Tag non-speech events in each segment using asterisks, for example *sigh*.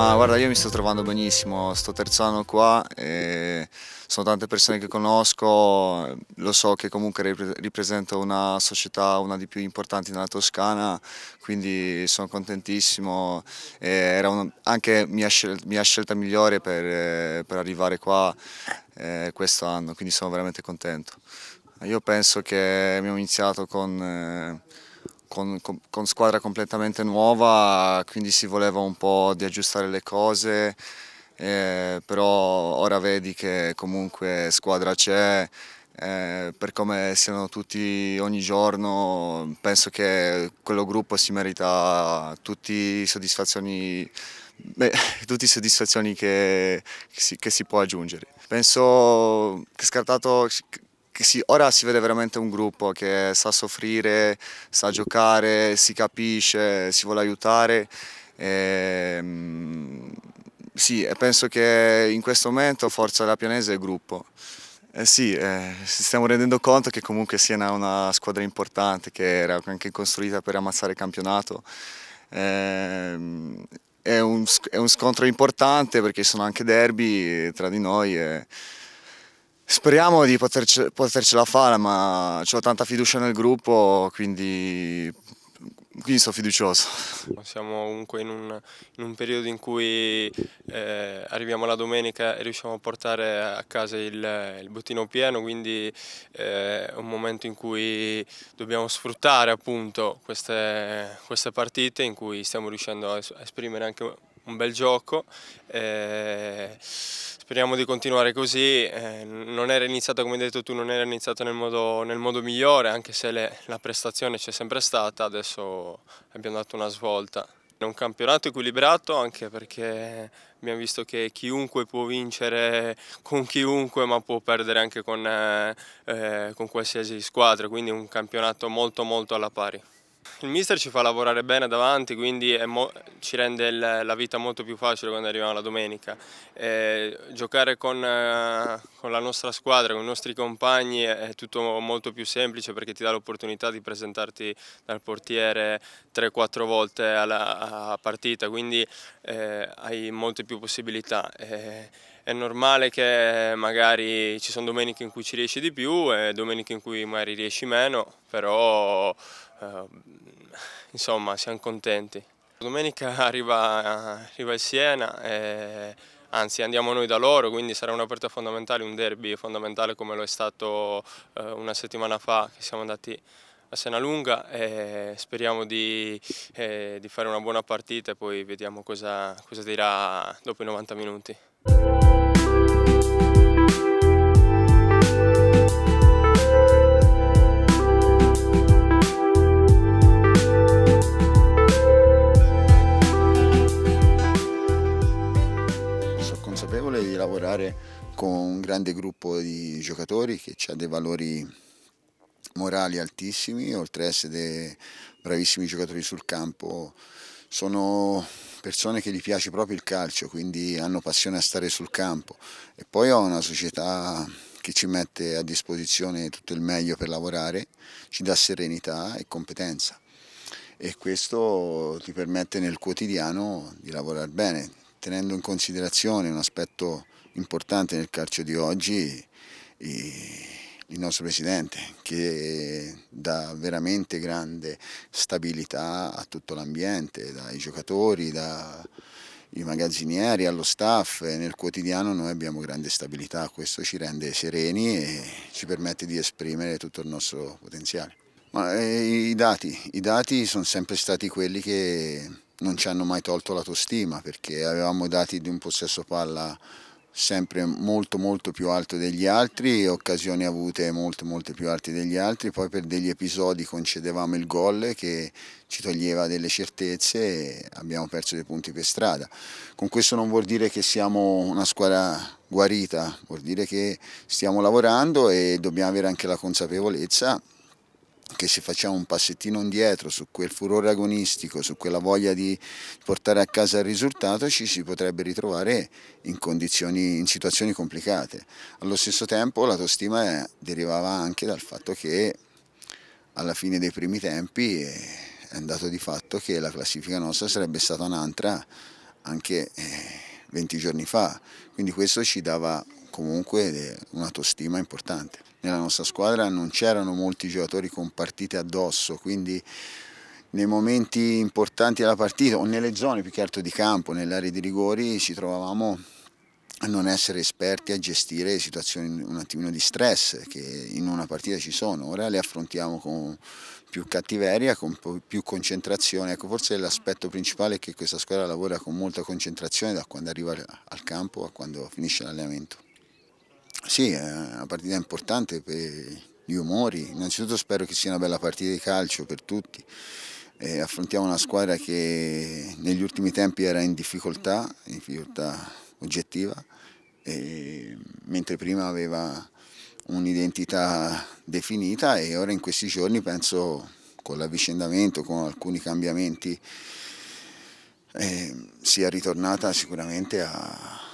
Ma guarda, io mi sto trovando benissimo, sto terzo anno qua, sono tante persone che conosco, lo so che comunque rappresento una società, una di più importanti nella Toscana, quindi sono contentissimo, era una, anche mia, scel mia, scelta migliore per, per arrivare qua eh, questo anno, quindi sono veramente contento. Io penso che abbiamo iniziato con... Eh, con, con, squadra completamente nuova, quindi si voleva un po' di aggiustare le cose, eh, però ora vedi che comunque squadra c'è, eh, per come siano tutti ogni giorno penso che quello gruppo si merita tutti i soddisfazioni Beh, *laughs* i soddisfazioni che, che, si, che si può aggiungere. Penso che scartato si, ora si vede veramente un gruppo che sa soffrire, sa giocare, si capisce, si vuole aiutare. E, ehm, sì, e penso che in questo momento Forza della Pianese è il gruppo. Eh sì, eh, ci stiamo rendendo conto che comunque Siena è una squadra importante che era anche costruita per ammazzare il campionato. Eh, è, un, è, un, scontro importante perché sono anche derby tra di noi. E, Speriamo di poterce, potercela fare, ma ho tanta fiducia nel gruppo, quindi, quindi sono fiducioso. Siamo comunque in un, in un periodo in cui eh, arriviamo la domenica e riusciamo a portare a casa il, il bottino pieno, quindi eh, è un momento in cui dobbiamo sfruttare appunto queste, queste partite in cui stiamo riuscendo a esprimere anche un bel gioco. Eh, speriamo di continuare così. Eh, non era iniziato, come hai detto tu, non era iniziato nel modo, nel modo migliore, anche se le, la prestazione c'è sempre stata, adesso abbiamo dato una svolta. È un campionato equilibrato anche perché abbiamo visto che chiunque può vincere con chiunque ma può perdere anche con, eh, eh con qualsiasi squadra, quindi è un campionato molto molto alla pari. Il mister ci fa lavorare bene davanti, quindi ci rende la vita molto più facile quando arriviamo la domenica. E eh, giocare con, eh, con, la nostra squadra, con i nostri compagni è tutto molto più semplice perché ti dà l'opportunità di presentarti dal portiere 3-4 volte alla, a partita, quindi eh, hai molte più possibilità. E, eh, è normale che magari ci sono domeniche in cui ci riesci di più e domeniche in cui magari riesci meno, però Ehm, insomma siamo contenti. Domenica *laughs* arriva, arriva il Siena, e, anzi andiamo noi da loro, quindi sarà una partita fondamentale, un derby fondamentale come lo è stato uh, una settimana fa che siamo andati a Siena Lunga e speriamo di, eh, di, fare una buona partita e poi vediamo cosa, cosa dirà dopo i 90 minuti. grande gruppo di giocatori che ha dei valori morali altissimi, oltre ad essere bravissimi giocatori sul campo, sono persone che gli piace proprio il calcio, quindi hanno passione a stare sul campo e poi ho una società che ci mette a disposizione tutto il meglio per lavorare, ci dà serenità e competenza e questo ti permette nel quotidiano di lavorare bene, tenendo in considerazione un aspetto importante nel calcio di oggi, il nostro Presidente che dà veramente grande stabilità a tutto l'ambiente, dai giocatori, dai magazzinieri allo staff, nel quotidiano noi abbiamo grande stabilità, questo ci rende sereni e ci permette di esprimere tutto il nostro potenziale. Ma, eh, i, dati, I dati sono sempre stati quelli che non ci hanno mai tolto la tua stima perché avevamo dati di un possesso palla sempre molto molto più alto degli altri, occasioni avute molto molto più alte degli altri, poi per degli episodi concedevamo il gol che ci toglieva delle certezze e abbiamo perso dei punti per strada. Con questo non vuol dire che siamo una squadra guarita, vuol dire che stiamo lavorando e dobbiamo avere anche la consapevolezza che se facciamo un passettino indietro su quel furore agonistico, su quella voglia di portare a casa il risultato, ci si potrebbe ritrovare in, condizioni, in situazioni complicate. Allo stesso tempo l'autostima eh, derivava anche dal fatto che alla fine dei primi tempi eh, è andato di fatto che la classifica nostra sarebbe stata un'altra anche 20 eh, giorni fa, quindi questo ci dava comunque un'autostima importante. Nella nostra squadra non c'erano molti giocatori con partite addosso, quindi nei momenti importanti della partita o nelle zone più che altro di campo, nell'area di rigori, ci trovavamo a non essere esperti a gestire situazioni un attimino di stress che in una partita ci sono, ora le affrontiamo con più cattiveria, con più concentrazione, ecco forse l'aspetto principale è che questa squadra lavora con molta concentrazione da quando arriva al campo a quando finisce l'allenamento. Sì, è una partita importante per gli umori, innanzitutto spero che sia una bella partita di calcio per tutti, eh, affrontiamo una squadra che negli ultimi tempi era in difficoltà, in difficoltà oggettiva, eh, mentre prima aveva un'identità definita e ora in questi giorni penso con l'avvicendamento, con alcuni cambiamenti, eh, sia ritornata sicuramente a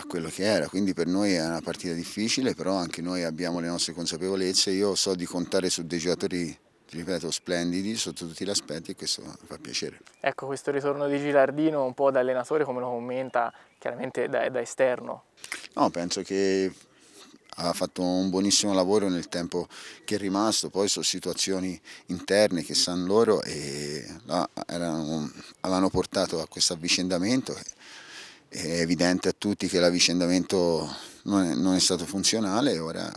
a quello che era, quindi per noi è una partita difficile, però anche noi abbiamo le nostre consapevolezze, io so di contare su dei giocatori ripeto, splendidi sotto tutti gli aspetti e questo fa piacere. Ecco, questo ritorno di Gilardino un po' da allenatore come lo commenta chiaramente da, da esterno? No, penso che ha fatto un buonissimo lavoro nel tempo che è rimasto, poi sono situazioni interne che sanno loro e avevano portato a questo avvicendamento è evidente a tutti che l'avvicendamento non, non, è stato funzionale. Ora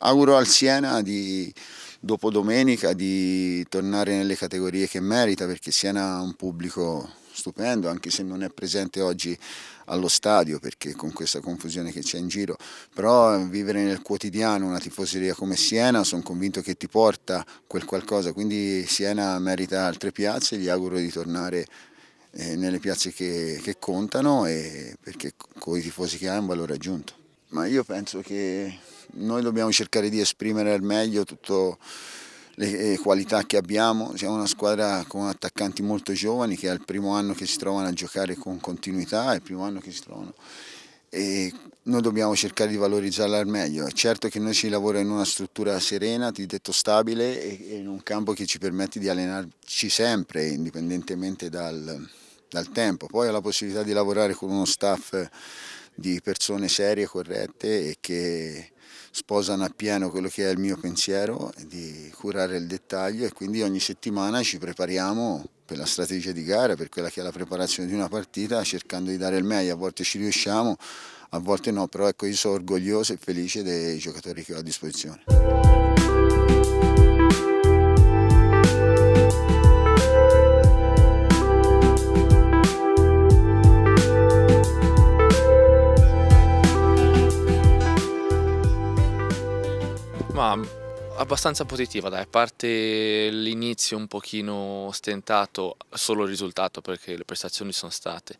auguro al Siena di, dopo domenica di tornare nelle categorie che merita perché Siena ha un pubblico stupendo anche se non è presente oggi allo stadio perché con questa confusione che c'è in giro però vivere nel quotidiano una tifoseria come Siena sono convinto che ti porta quel qualcosa quindi Siena merita altre piazze gli auguro di tornare eh, nelle piazze che, che contano e perché con i tifosi che ha è un valore aggiunto. Ma io penso che noi dobbiamo cercare di esprimere al meglio tutte le eh, qualità che abbiamo, siamo una squadra con attaccanti molto giovani che è il primo anno che si trovano a giocare con continuità, è il primo anno che si trovano e noi dobbiamo cercare di valorizzarla al meglio. È certo che noi si lavora in una struttura serena, di detto stabile e in un campo che ci permette di allenarci sempre, indipendentemente dal, dal tempo, poi ho la possibilità di lavorare con uno staff di persone serie, corrette e che sposano appieno quello che è il mio pensiero, di curare il dettaglio e quindi ogni settimana ci prepariamo per la strategia di gara, per quella che è la preparazione di una partita, cercando di dare il meglio, a volte ci riusciamo, a volte no, però ecco io sono orgoglioso e felice dei giocatori che ho a disposizione. abbastanza positiva, dai, a parte l'inizio un pochino stentato, solo il risultato perché le prestazioni sono state,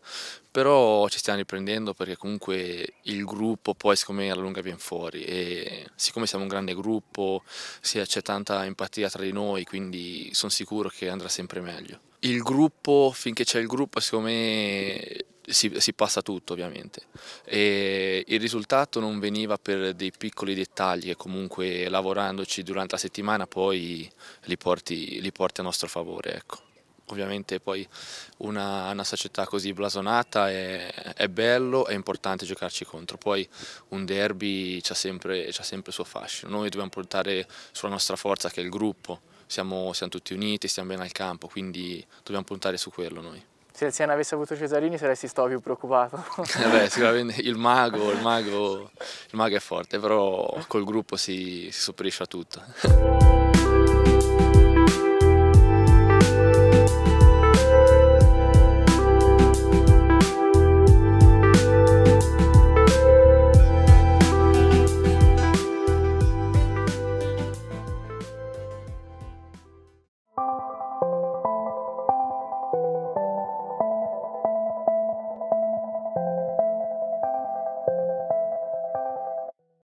però ci stiamo riprendendo perché comunque il gruppo poi secondo me alla lunga viene fuori e siccome siamo un grande gruppo c'è tanta empatia tra di noi, quindi sono sicuro che andrà sempre meglio il gruppo, finché c'è il gruppo, secondo me si, si, passa tutto ovviamente. E il risultato non veniva per dei piccoli dettagli che comunque lavorandoci durante la settimana poi li porti, li porti a nostro favore. Ecco. Ovviamente poi una, una, società così blasonata è, è, bello, è importante giocarci contro. Poi un derby ha sempre, sempre il suo fascino. Noi dobbiamo portare sulla nostra forza che è il gruppo siamo, siamo tutti uniti, stiamo bene al campo, quindi dobbiamo puntare su quello noi. Se il Siena avesse avuto Cesarini saresti stato più preoccupato. *laughs* Eh beh, *laughs* sicuramente il mago, il mago, il mago, è forte, però col gruppo si, si sopperisce a tutto.